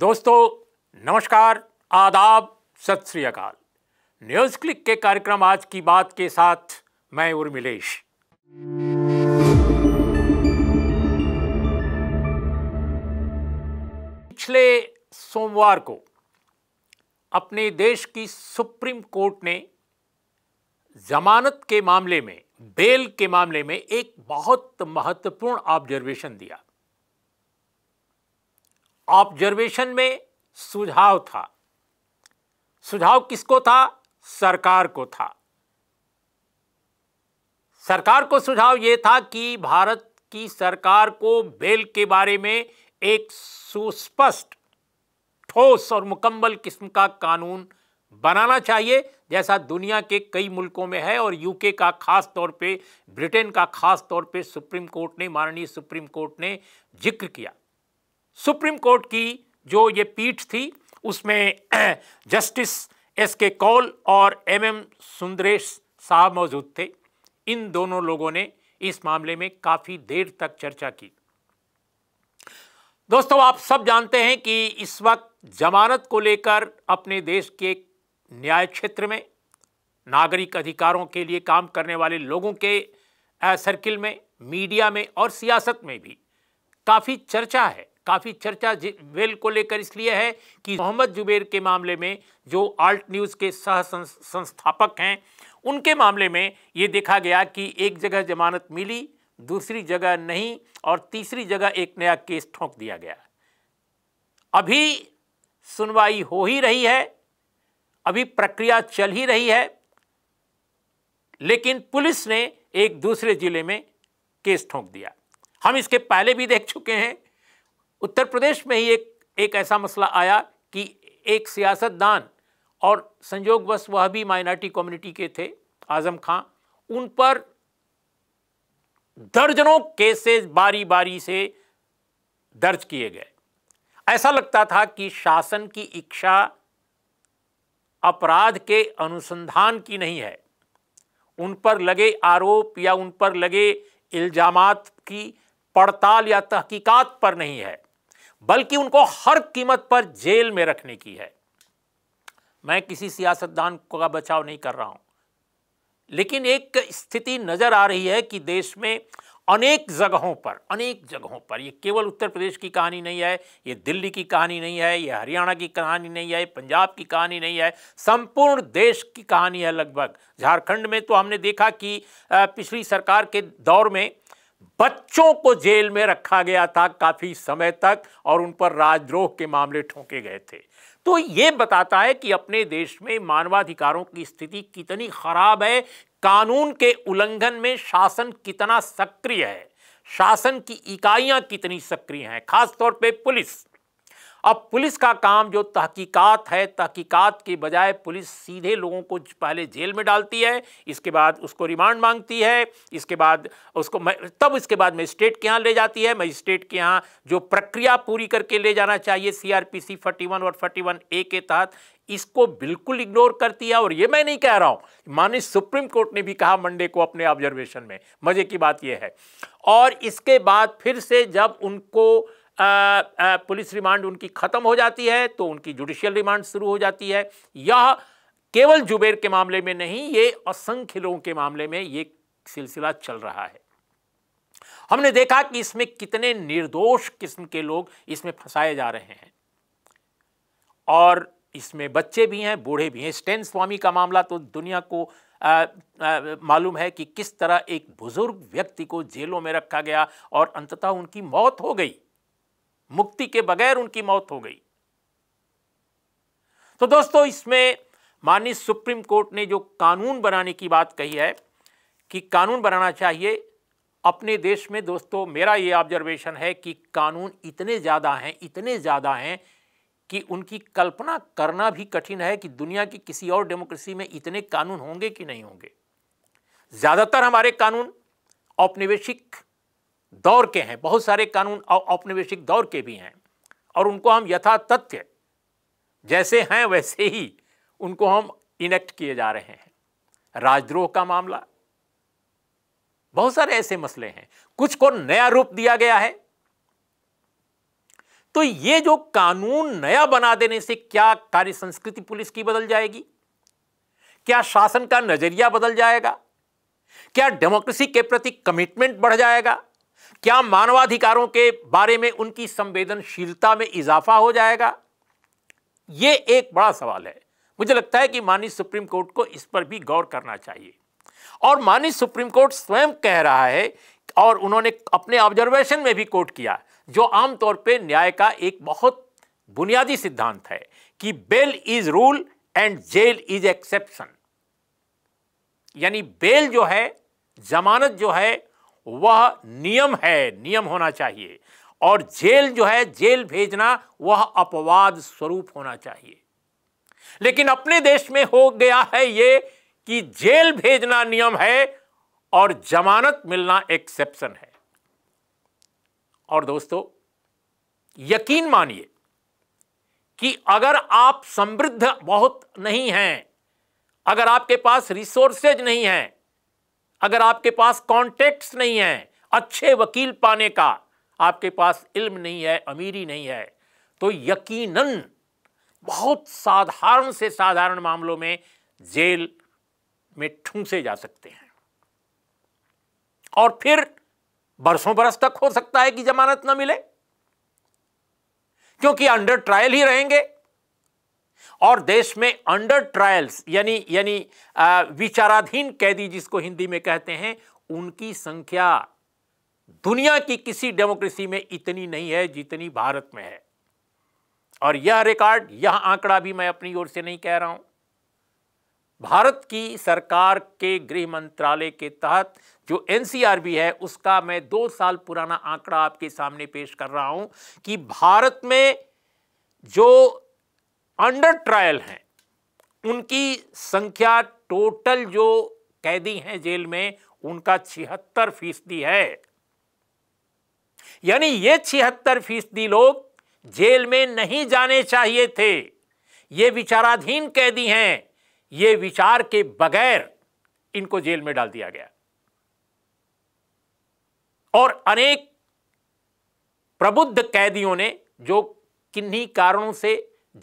दोस्तों नमस्कार आदाब सत श्री अकाल न्यूज़ क्लिक के कार्यक्रम आज की बात के साथ मैं उर्मिलेश पिछले सोमवार को अपने देश की सुप्रीम कोर्ट ने जमानत के मामले में बेल के मामले में एक बहुत महत्वपूर्ण ऑब्जर्वेशन दिया ऑब्जर्वेशन में सुझाव था सुझाव किसको था सरकार को था सरकार को सुझाव यह था कि भारत की सरकार को बेल के बारे में एक सुस्पष्ट ठोस और मुकम्मल किस्म का कानून बनाना चाहिए जैसा दुनिया के कई मुल्कों में है और यूके का खास तौर पे ब्रिटेन का खास तौर पे सुप्रीम कोर्ट ने माननीय सुप्रीम कोर्ट ने जिक्र किया सुप्रीम कोर्ट की जो ये पीठ थी उसमें जस्टिस एस के कौल और एम एम सुंदरेश साहब मौजूद थे इन दोनों लोगों ने इस मामले में काफ़ी देर तक चर्चा की दोस्तों आप सब जानते हैं कि इस वक्त जमानत को लेकर अपने देश के न्याय क्षेत्र में नागरिक अधिकारों के लिए काम करने वाले लोगों के सर्किल में मीडिया में और सियासत में भी काफ़ी चर्चा है काफ़ी चर्चा वेल को लेकर इसलिए है कि मोहम्मद जुबेर के मामले में जो आल्ट न्यूज़ के सह संस्थापक हैं उनके मामले में ये देखा गया कि एक जगह जमानत मिली दूसरी जगह नहीं और तीसरी जगह एक नया केस ठोंक दिया गया अभी सुनवाई हो ही रही है अभी प्रक्रिया चल ही रही है लेकिन पुलिस ने एक दूसरे जिले में केस ठोंक दिया हम इसके पहले भी देख चुके हैं उत्तर प्रदेश में ही एक एक ऐसा मसला आया कि एक सियासतदान और संजोगवश वह भी माइनॉरिटी कम्युनिटी के थे आजम खां उन पर दर्जनों केसेस बारी बारी से दर्ज किए गए ऐसा लगता था कि शासन की इच्छा अपराध के अनुसंधान की नहीं है उन पर लगे आरोप या उन पर लगे इल्जाम की पड़ताल या तहकीकात पर नहीं है बल्कि उनको हर कीमत पर जेल में रखने की है मैं किसी सियासतदान का बचाव नहीं कर रहा हूं लेकिन एक स्थिति नज़र आ रही है कि देश में अनेक जगहों पर अनेक जगहों पर यह केवल उत्तर प्रदेश की कहानी नहीं है ये दिल्ली की कहानी नहीं है ये हरियाणा की कहानी नहीं है पंजाब की कहानी नहीं है संपूर्ण देश की कहानी है लगभग झारखंड में तो हमने देखा कि पिछली सरकार के दौर में बच्चों को जेल में रखा गया था काफ़ी समय तक और उन पर राजद्रोह के मामले ठोंके गए थे तो ये बताता है कि अपने देश में मानवाधिकारों की स्थिति कितनी खराब है कानून के उल्लंघन में शासन कितना सक्रिय है शासन की इकाइयां कितनी सक्रिय हैं खासतौर पे पुलिस अब पुलिस का काम जो तहकीकात है तहकीकात के बजाय पुलिस सीधे लोगों को पहले जेल में डालती है इसके बाद उसको रिमांड मांगती है इसके बाद उसको तब इसके बाद मजिस्ट्रेट के यहाँ ले जाती है मजिस्ट्रेट के यहाँ जो प्रक्रिया पूरी करके ले जाना चाहिए C R P C forty one और फर्टी वन ए के तहत इसको बिल्कुल इग्नोर करती है और ये मैं नहीं कह रहा हूँ माननीय सुप्रीम कोर्ट ने भी कहा मंडे को अपने ऑब्जर्वेशन में मज़े की बात यह है और इसके बाद फिर से जब उनको पुलिस रिमांड उनकी ख़त्म हो जाती है तो उनकी जुडिशियल रिमांड शुरू हो जाती है यह केवल जुबेर के मामले में नहीं ये असंख्य लोगों के मामले में ये सिलसिला चल रहा है हमने देखा कि इसमें कितने निर्दोष किस्म के लोग इसमें फंसाए जा रहे हैं और इसमें बच्चे भी हैं बूढ़े भी हैं स्टेन स्वामी का मामला तो दुनिया को मालूम है कि किस तरह एक बुजुर्ग व्यक्ति को जेलों में रखा गया और अंततः उनकी मौत हो गई मुक्ति के बगैर उनकी मौत हो गई तो दोस्तों इसमें माननीय सुप्रीम कोर्ट ने जो कानून बनाने की बात कही है कि कानून बनाना चाहिए अपने देश में दोस्तों मेरा ये ऑब्जर्वेशन है कि कानून इतने ज़्यादा हैं इतने ज़्यादा हैं कि उनकी कल्पना करना भी कठिन है कि दुनिया की किसी और डेमोक्रेसी में इतने कानून होंगे कि नहीं होंगे ज़्यादातर हमारे कानून औपनिवेशिक दौर के हैं बहुत सारे कानून औपनिवेशिक दौर के भी हैं और उनको हम यथा तथ्य जैसे हैं वैसे ही उनको हम इनेक्ट किए जा रहे हैं राजद्रोह का मामला बहुत सारे ऐसे मसले हैं कुछ को नया रूप दिया गया है तो ये जो कानून नया बना देने से क्या कार्य संस्कृति पुलिस की बदल जाएगी क्या शासन का नजरिया बदल जाएगा क्या डेमोक्रेसी के प्रति कमिटमेंट बढ़ जाएगा क्या मानवाधिकारों के बारे में उनकी संवेदनशीलता में इजाफा हो जाएगा ये एक बड़ा सवाल है मुझे लगता है कि माननीय सुप्रीम कोर्ट को इस पर भी गौर करना चाहिए और माननीय सुप्रीम कोर्ट स्वयं कह रहा है और उन्होंने अपने ऑब्जर्वेशन में भी कोट किया जो आमतौर पर न्याय का एक बहुत बुनियादी सिद्धांत है कि bail is rule and jail is exception यानी बेल जो है जमानत जो है वह नियम है नियम होना चाहिए और जेल जो है जेल भेजना वह अपवाद स्वरूप होना चाहिए लेकिन अपने देश में हो गया है ये कि जेल भेजना नियम है और जमानत मिलना एक्सेप्शन है और दोस्तों यकीन मानिए कि अगर आप समृद्ध बहुत नहीं हैं अगर आपके पास रिसोर्सेज नहीं हैं अगर आपके पास कॉन्टेक्ट्स नहीं है अच्छे वकील पाने का आपके पास इल्म नहीं है अमीरी नहीं है तो यकीनन बहुत साधारण से साधारण मामलों में जेल में ठूंसे जा सकते हैं और फिर बरसों बरस तक हो सकता है कि जमानत ना मिले क्योंकि अंडर ट्रायल ही रहेंगे और देश में अंडर ट्रायल्स यानी यानी विचाराधीन कैदी जिसको हिंदी में कहते हैं उनकी संख्या दुनिया की किसी डेमोक्रेसी में इतनी नहीं है जितनी भारत में है और यह रिकॉर्ड यह आंकड़ा भी मैं अपनी ओर से नहीं कह रहा हूं भारत की सरकार के गृह मंत्रालय के तहत जो एनसीआरबी है उसका मैं दो साल पुराना आंकड़ा आपके सामने पेश कर रहा हूं कि भारत में जो अंडर ट्रायल हैं उनकी संख्या टोटल जो कैदी हैं जेल में उनका छिहत्तर फीसदी है यानी ये छिहत्तर फीसदी लोग जेल में नहीं जाने चाहिए थे ये विचाराधीन कैदी हैं ये विचार के बगैर इनको जेल में डाल दिया गया और अनेक प्रबुद्ध कैदियों ने जो किन्हीं कारणों से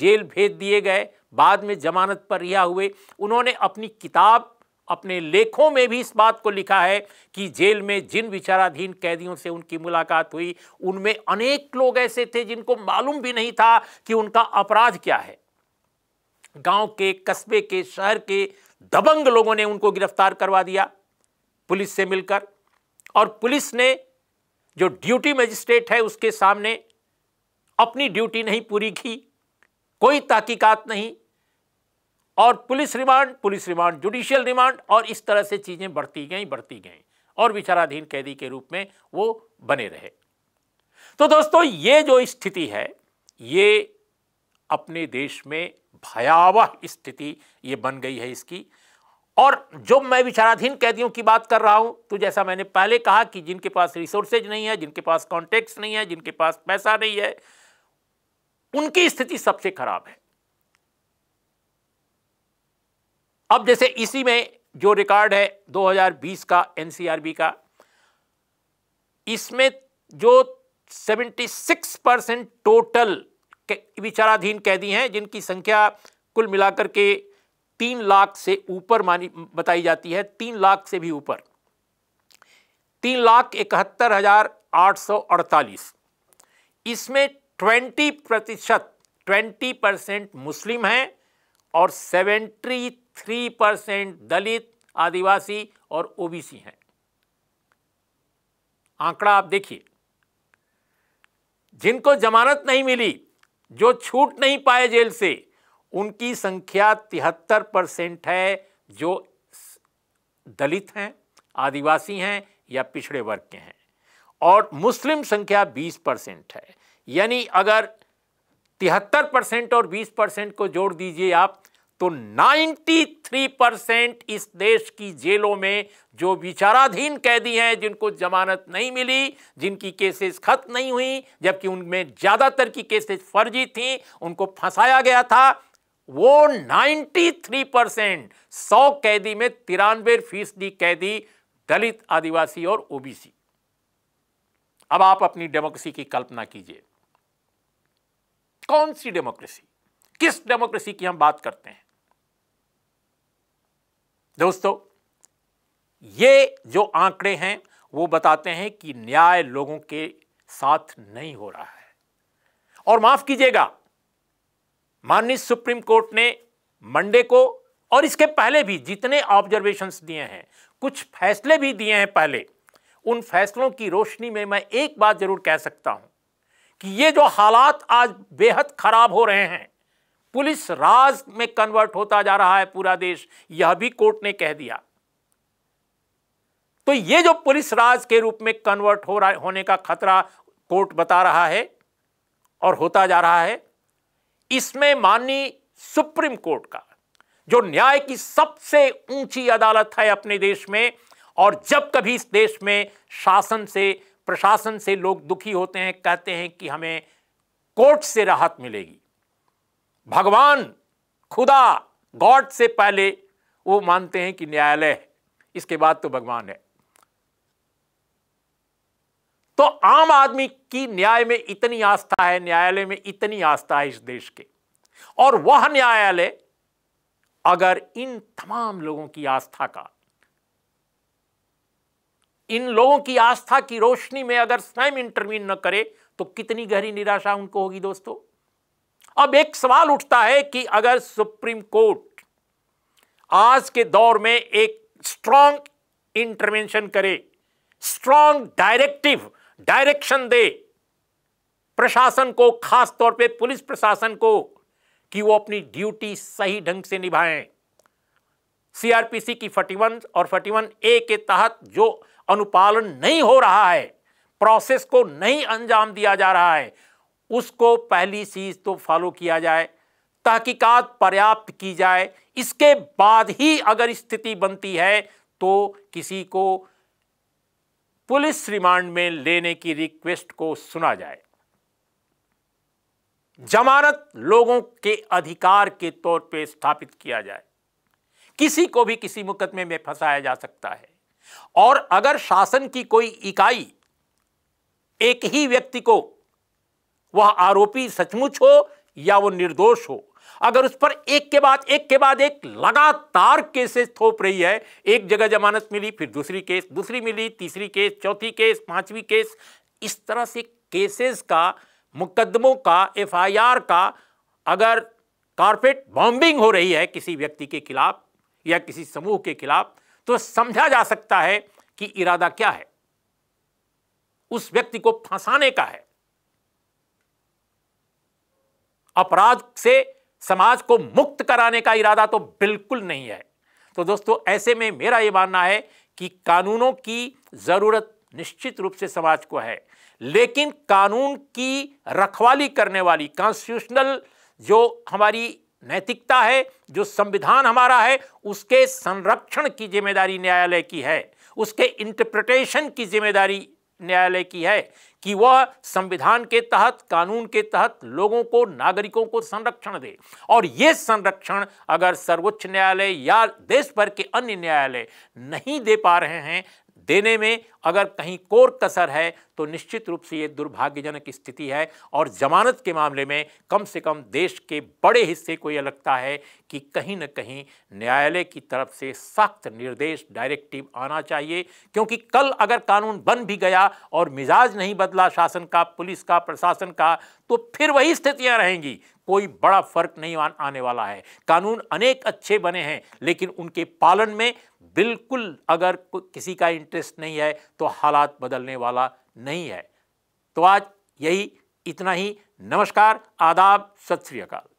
जेल भेज दिए गए बाद में जमानत पर रिहा हुए उन्होंने अपनी किताब अपने लेखों में भी इस बात को लिखा है कि जेल में जिन विचाराधीन कैदियों से उनकी मुलाकात हुई उनमें अनेक लोग ऐसे थे जिनको मालूम भी नहीं था कि उनका अपराध क्या है गांव के कस्बे के शहर के दबंग लोगों ने उनको गिरफ्तार करवा दिया पुलिस से मिलकर और पुलिस ने जो ड्यूटी मजिस्ट्रेट है उसके सामने अपनी ड्यूटी नहीं पूरी की कोई तहकीकत नहीं और police remand police remand judicial remand और इस तरह से चीज़ें बढ़ती गई बढ़ती गई और विचाराधीन कैदी के रूप में वो बने रहे तो दोस्तों ये जो स्थिति है ये अपने देश में भयावह स्थिति ये बन गई है इसकी और जो मैं विचाराधीन कैदियों की बात कर रहा हूं तो जैसा मैंने पहले कहा कि जिनके पास रिसोर्सेज नहीं है जिनके पास कॉन्टेक्ट नहीं है जिनके पास पैसा नहीं है उनकी स्थिति सबसे खराब है अब जैसे इसी में जो रिकॉर्ड है 2020 का एनसीआरबी का इसमें जो 76 परसेंट टोटल विचाराधीन कैदी हैं जिनकी संख्या कुल मिलाकर के तीन लाख से ऊपर मानी बताई जाती है तीन लाख से भी ऊपर तीन लाख इकहत्तर हजार आठ सौ अड़तालीस इसमें ट्वेंटी प्रतिशत ट्वेंटी परसेंट मुस्लिम हैं और seventy three percent Dalit Adivasi और ओबीसी हैं आंकड़ा आप देखिए जिनको जमानत नहीं मिली जो छूट नहीं पाए जेल से उनकी संख्या तिहत्तर परसेंट है जो दलित हैं आदिवासी हैं या पिछड़े वर्ग के हैं और मुस्लिम संख्या 20 परसेंट है यानी अगर तिहत्तर परसेंट और बीस परसेंट को जोड़ दीजिए आप तो 93 परसेंट इस देश की जेलों में जो विचाराधीन कैदी हैं जिनको जमानत नहीं मिली जिनकी केसेस खत्म नहीं हुई जबकि उनमें ज़्यादातर की केसेस फर्जी थी उनको फंसाया गया था वो 93 परसेंट सौ कैदी में तिरानवे फीसदी कैदी दलित आदिवासी और ओबीसी अब आप अपनी डेमोक्रेसी की कल्पना कीजिए कौन सी डेमोक्रेसी किस डेमोक्रेसी की हम बात करते हैं दोस्तों ये जो आंकड़े हैं वो बताते हैं कि न्याय लोगों के साथ नहीं हो रहा है और माफ कीजिएगा माननीय सुप्रीम कोर्ट ने मंडे को और इसके पहले भी जितने ऑब्जर्वेशंस दिए हैं कुछ फैसले भी दिए हैं पहले उन फैसलों की रोशनी में मैं एक बात जरूर कह सकता हूं कि ये जो हालात आज बेहद खराब हो रहे हैं पुलिस राज में कन्वर्ट होता जा रहा है पूरा देश यह भी कोर्ट ने कह दिया तो ये जो पुलिस राज के रूप में कन्वर्ट हो रहा होने का खतरा कोर्ट बता रहा है और होता जा रहा है इसमें माननीय सुप्रीम कोर्ट का जो न्याय की सबसे ऊंची अदालत है अपने देश में और जब कभी इस देश में शासन से प्रशासन से लोग दुखी होते हैं कहते हैं कि हमें कोर्ट से राहत मिलेगी भगवान खुदा गॉड से पहले वो मानते हैं कि न्यायालय है इसके बाद तो भगवान है तो आम आदमी की न्याय में इतनी आस्था है न्यायालय में इतनी आस्था है इस देश के और वह न्यायालय अगर इन तमाम लोगों की आस्था का इन लोगों की आस्था की रोशनी में अगर स्वयं इंटरवीन न करे तो कितनी गहरी निराशा उनको होगी दोस्तों अब एक सवाल उठता है कि अगर सुप्रीम कोर्ट आज के दौर में एक स्ट्रांग इंटरवेंशन करे स्ट्रांग डायरेक्टिव डायरेक्शन दे प्रशासन को खास तौर पे पुलिस प्रशासन को कि वो अपनी ड्यूटी सही ढंग से निभाएं सीआरपीसी की 41 और 41 ए के तहत जो अनुपालन नहीं हो रहा है प्रोसेस को नहीं अंजाम दिया जा रहा है उसको पहली चीज तो फॉलो किया जाए तहकीकात पर्याप्त की जाए इसके बाद ही अगर स्थिति बनती है तो किसी को पुलिस रिमांड में लेने की रिक्वेस्ट को सुना जाए जमानत लोगों के अधिकार के तौर पे स्थापित किया जाए किसी को भी किसी मुकदमे में फंसाया जा सकता है और अगर शासन की कोई इकाई एक ही व्यक्ति को वह आरोपी सचमुच हो या वो निर्दोष हो अगर उस पर एक के बाद एक के बाद एक लगातार केसेस थोप रही है एक जगह जमानत मिली फिर दूसरी केस दूसरी मिली तीसरी केस चौथी केस पांचवी केस इस तरह से केसेस का मुकदमों का एफआईआर का अगर कारपेट बॉम्बिंग हो रही है किसी व्यक्ति के खिलाफ या किसी समूह के खिलाफ तो समझा जा सकता है कि इरादा क्या है उस व्यक्ति को फंसाने का है अपराध से समाज को मुक्त कराने का इरादा तो बिल्कुल नहीं है तो दोस्तों ऐसे में मेरा यह मानना है कि कानूनों की ज़रूरत निश्चित रूप से समाज को है लेकिन कानून की रखवाली करने वाली कॉन्स्टिट्यूशनल जो हमारी नैतिकता है जो संविधान हमारा है उसके संरक्षण की जिम्मेदारी न्यायालय की है उसके इंटरप्रटेशन की जिम्मेदारी न्यायालय की है कि वह संविधान के तहत कानून के तहत लोगों को नागरिकों को संरक्षण दे और ये संरक्षण अगर सर्वोच्च न्यायालय या देश भर के अन्य न्यायालय नहीं दे पा रहे हैं देने में अगर कहीं कोर कसर है तो निश्चित रूप से ये दुर्भाग्यजनक स्थिति है और जमानत के मामले में कम से कम देश के बड़े हिस्से को यह लगता है कि कहीं ना कहीं न्यायालय की तरफ से सख्त निर्देश डायरेक्टिव आना चाहिए क्योंकि कल अगर कानून बन भी गया और मिजाज नहीं बदला शासन का पुलिस का प्रशासन का तो फिर वही स्थितियां रहेंगी कोई बड़ा फर्क नहीं आने वाला है कानून अनेक अच्छे बने हैं लेकिन उनके पालन में बिल्कुल अगर किसी का इंटरेस्ट नहीं है तो हालात बदलने वाला नहीं है तो आज यही इतना ही नमस्कार आदाब सत श्री अकाल